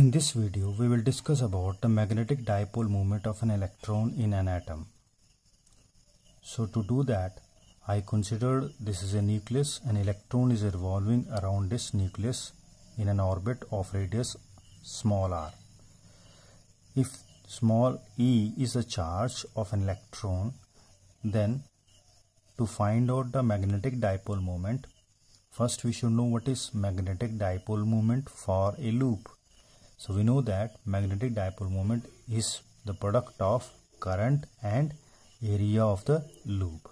In this video, we will discuss about the magnetic dipole moment of an electron in an atom. So to do that, I consider this is a nucleus, an electron is revolving around this nucleus in an orbit of radius small r. If small e is the charge of an electron, then to find out the magnetic dipole moment, first we should know what is magnetic dipole moment for a loop. So we know that magnetic dipole moment is the product of current and area of the loop.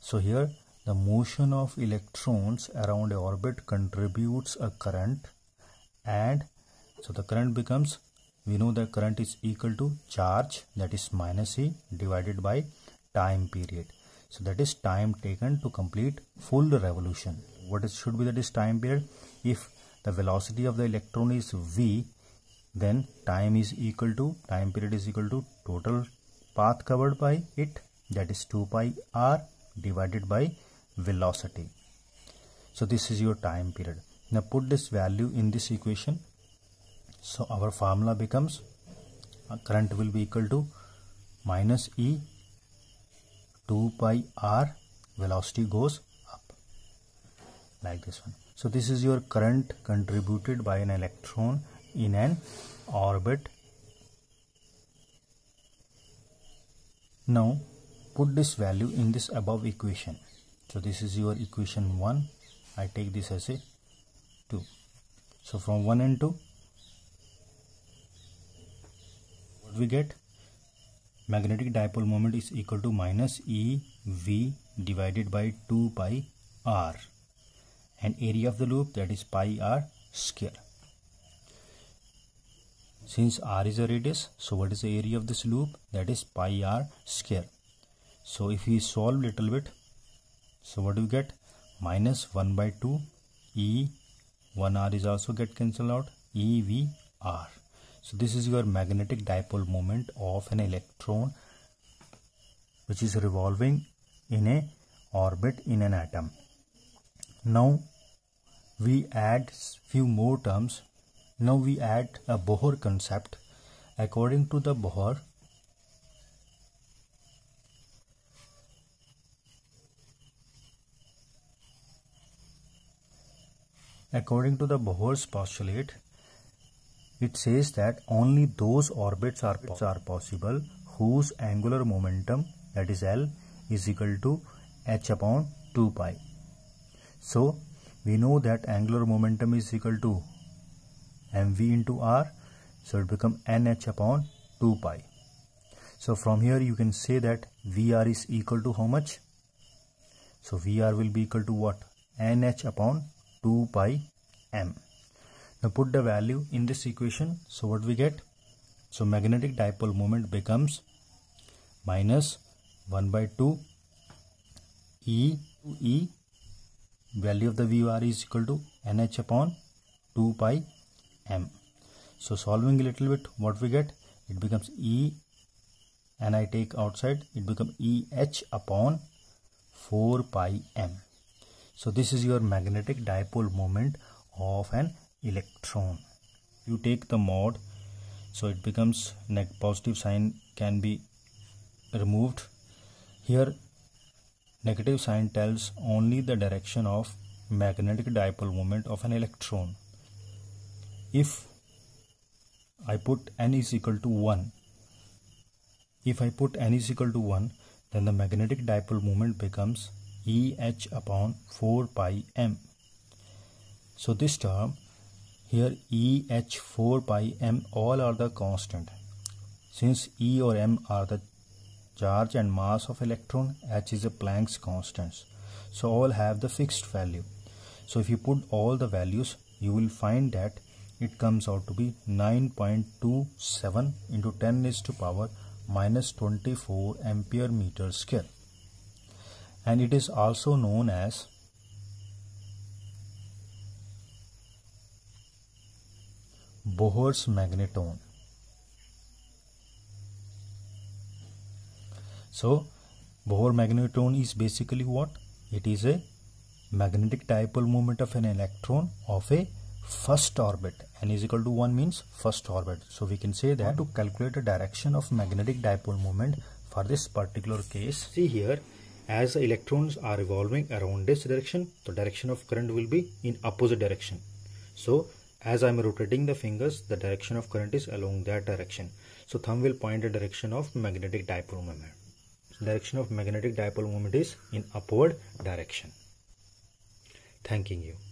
So here the motion of electrons around a orbit contributes a current and so the current becomes we know that current is equal to charge that is minus E divided by time period. So that is time taken to complete full revolution. What is, should be that is time period? If the velocity of the electron is V then time is equal to time period is equal to total path covered by it that is 2 pi r divided by velocity so this is your time period now put this value in this equation so our formula becomes uh, current will be equal to minus e 2 pi r velocity goes up like this one so this is your current contributed by an electron in an orbit. Now put this value in this above equation. So this is your equation 1. I take this as a 2. So from 1 and 2 what we get? Magnetic dipole moment is equal to minus E V divided by 2 pi R and area of the loop that is pi R square. Since r is a radius, so what is the area of this loop? That is pi r square. So if we solve little bit, so what do we get? Minus 1 by 2 e 1r is also get cancelled out e v r. So this is your magnetic dipole moment of an electron which is revolving in a orbit in an atom. Now we add few more terms now we add a Bohr concept. According to the Bohr, according to the Bohr's postulate, it says that only those orbits are, po are possible whose angular momentum that is L is equal to h upon 2 pi. So we know that angular momentum is equal to mv into r so it become nh upon 2 pi so from here you can say that vr is equal to how much so vr will be equal to what nh upon 2 pi m now put the value in this equation so what we get so magnetic dipole moment becomes minus 1 by 2 e e value of the vr is equal to nh upon 2 pi m so solving a little bit what we get it becomes e and i take outside it becomes e h upon 4 pi m so this is your magnetic dipole moment of an electron you take the mod so it becomes positive sign can be removed here negative sign tells only the direction of magnetic dipole moment of an electron if I put n is equal to 1 if I put n is equal to 1 then the magnetic dipole moment becomes EH upon 4 pi m so this term here EH 4 pi m all are the constant since E or m are the charge and mass of electron H is a Planck's constant so all have the fixed value so if you put all the values you will find that it comes out to be 9.27 into 10 is to power minus 24 ampere meter square and it is also known as Bohr's magneton. So Bohr magneton is basically what? It is a magnetic dipole moment of an electron of a first orbit n is equal to 1 means first orbit. So we can say that to calculate the direction of magnetic dipole moment for this particular case. See here as electrons are revolving around this direction the direction of current will be in opposite direction. So as I am rotating the fingers the direction of current is along that direction. So thumb will point the direction of magnetic dipole moment. So direction of magnetic dipole moment is in upward direction. Thanking you.